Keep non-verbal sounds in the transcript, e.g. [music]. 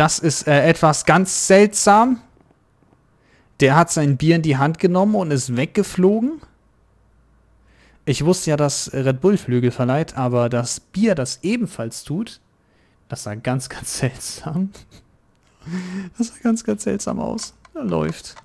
Das ist äh, etwas ganz seltsam. Der hat sein Bier in die Hand genommen und ist weggeflogen. Ich wusste ja, dass Red Bull Flügel verleiht, aber das Bier das ebenfalls tut, das sah ganz, [laughs] ganz seltsam. Das sah ganz, ganz seltsam aus. Er läuft.